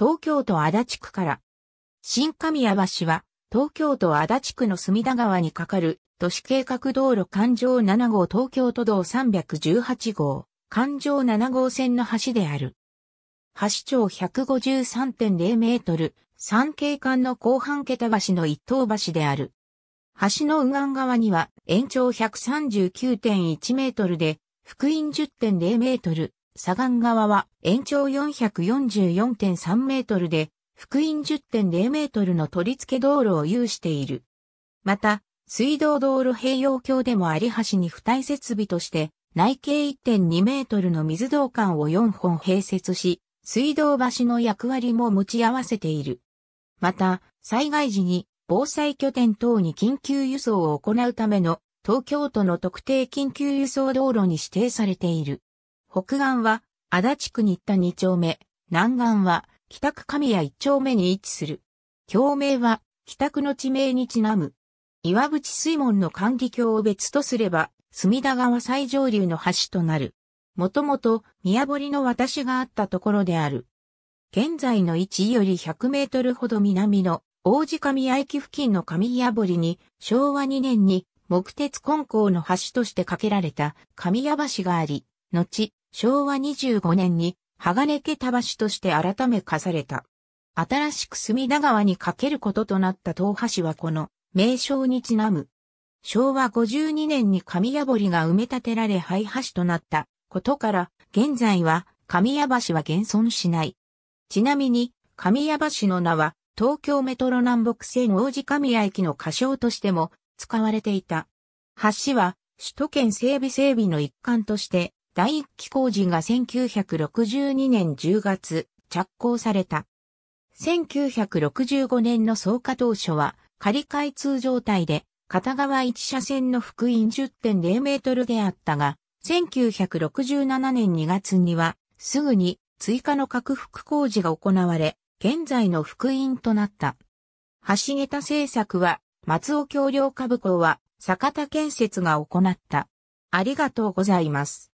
東京都足立区から。新神谷橋は、東京都足立区の隅田川に架かる都市計画道路環状7号東京都道318号、環状7号線の橋である。橋長153.0メートル、三景間の後半桁橋の一等橋である。橋の右岸側には延長139.1メートルで、福音10.0メートル、左岸側は延長444.3メートルで、福音10.0メートルの取り付け道路を有している。また、水道道路併用橋でも有橋に付帯設備として、内径1.2メートルの水道管を4本併設し、水道橋の役割も持ち合わせている。また、災害時に防災拠点等に緊急輸送を行うための東京都の特定緊急輸送道路に指定されている。北岸は足立区に行った2丁目、南岸は北区神谷1丁目に位置する。橋名は北区の地名にちなむ。岩淵水門の管理橋を別とすれば、隅田川最上流の橋となる。もともと宮堀の私があったところである。現在の位置より100メートルほど南の王子上谷駅付近の上谷堀に昭和2年に木鉄根校の橋として架けられた上谷橋があり、後、昭和25年に鋼桁田橋として改め課された。新しく隅田川に架けることとなった東橋はこの名称にちなむ。昭和52年に神谷堀が埋め立てられ廃橋となったことから、現在は神谷橋は現存しない。ちなみに、神谷橋の名は東京メトロ南北線王子神谷駅の仮称としても使われていた。橋は首都圏整備整備の一環として第一期工事が1962年10月着工された。1965年の総価当初は仮開通状態で片側1車線の福音10.0メートルであったが、1967年2月にはすぐに追加の拡幅工事が行われ、現在の福音となった。橋桁製作は松尾橋梁株高は坂田建設が行った。ありがとうございます。